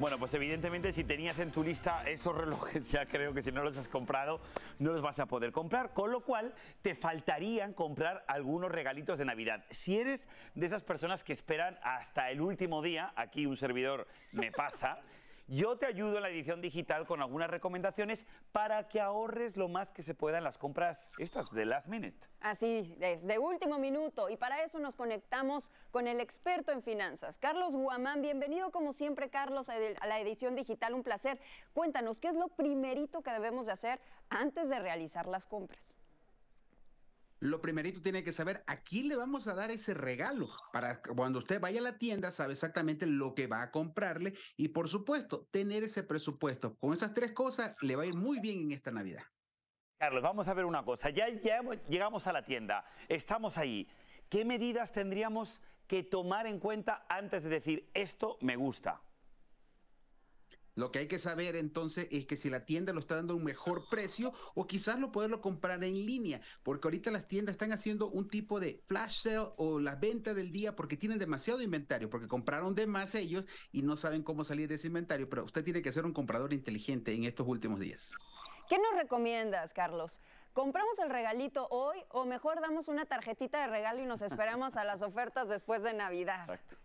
Bueno, pues evidentemente si tenías en tu lista esos relojes, ya creo que si no los has comprado, no los vas a poder comprar, con lo cual te faltarían comprar algunos regalitos de Navidad. Si eres de esas personas que esperan hasta el último día, aquí un servidor me pasa, Yo te ayudo en la edición digital con algunas recomendaciones para que ahorres lo más que se pueda en las compras estas de last minute. Así desde último minuto. Y para eso nos conectamos con el experto en finanzas, Carlos Guamán. Bienvenido como siempre, Carlos, a la edición digital. Un placer. Cuéntanos, ¿qué es lo primerito que debemos de hacer antes de realizar las compras? lo primerito tiene que saber a quién le vamos a dar ese regalo para cuando usted vaya a la tienda sabe exactamente lo que va a comprarle y por supuesto tener ese presupuesto. Con esas tres cosas le va a ir muy bien en esta Navidad. Carlos, vamos a ver una cosa. Ya, ya llegamos a la tienda, estamos ahí. ¿Qué medidas tendríamos que tomar en cuenta antes de decir esto me gusta? Lo que hay que saber entonces es que si la tienda lo está dando un mejor precio o quizás lo poderlo comprar en línea, porque ahorita las tiendas están haciendo un tipo de flash sale o las ventas del día porque tienen demasiado inventario, porque compraron de más ellos y no saben cómo salir de ese inventario, pero usted tiene que ser un comprador inteligente en estos últimos días. ¿Qué nos recomiendas, Carlos? ¿Compramos el regalito hoy o mejor damos una tarjetita de regalo y nos esperamos a las ofertas después de Navidad? Exacto.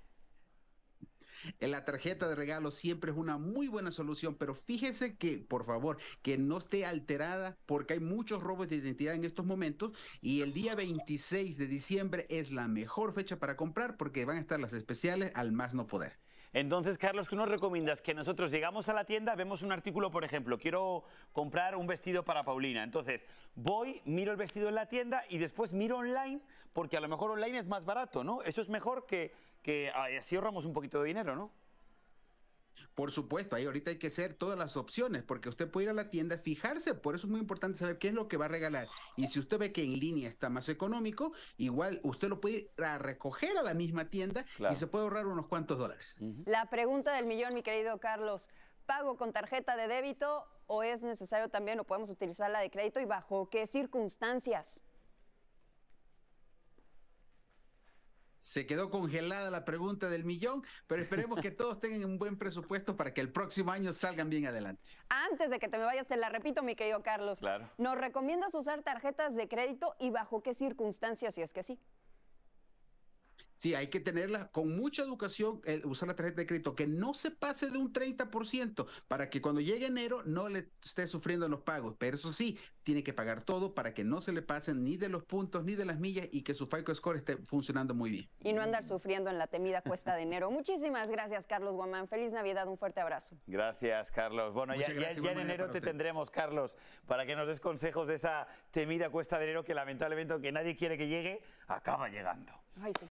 La tarjeta de regalo siempre es una muy buena solución, pero fíjese que, por favor, que no esté alterada porque hay muchos robos de identidad en estos momentos y el día 26 de diciembre es la mejor fecha para comprar porque van a estar las especiales al más no poder. Entonces, Carlos, tú nos recomiendas que nosotros llegamos a la tienda, vemos un artículo, por ejemplo, quiero comprar un vestido para Paulina. Entonces, voy, miro el vestido en la tienda y después miro online, porque a lo mejor online es más barato, ¿no? Eso es mejor que que así ahorramos un poquito de dinero, ¿no? Por supuesto, ahí ahorita hay que hacer todas las opciones, porque usted puede ir a la tienda, a fijarse, por eso es muy importante saber qué es lo que va a regalar. Y si usted ve que en línea está más económico, igual usted lo puede ir a recoger a la misma tienda y se puede ahorrar unos cuantos dólares. La pregunta del millón, mi querido Carlos, ¿pago con tarjeta de débito o es necesario también o podemos utilizar la de crédito y bajo qué circunstancias? se quedó congelada la pregunta del millón, pero esperemos que todos tengan un buen presupuesto para que el próximo año salgan bien adelante. Antes de que te me vayas, te la repito, mi querido Carlos. Claro. ¿Nos recomiendas usar tarjetas de crédito y bajo qué circunstancias, si es que sí? Sí, hay que tenerla con mucha educación, eh, usar la tarjeta de crédito, que no se pase de un 30% para que cuando llegue enero no le esté sufriendo los pagos. Pero eso sí, tiene que pagar todo para que no se le pasen ni de los puntos ni de las millas y que su FICO Score esté funcionando muy bien. Y no andar sufriendo en la temida cuesta de enero. Muchísimas gracias, Carlos Guamán. Feliz Navidad, un fuerte abrazo. Gracias, Carlos. Bueno, ya, en enero te tendremos, Carlos, para que nos des consejos de esa temida cuesta de enero que lamentablemente, aunque nadie quiere que llegue, acaba llegando.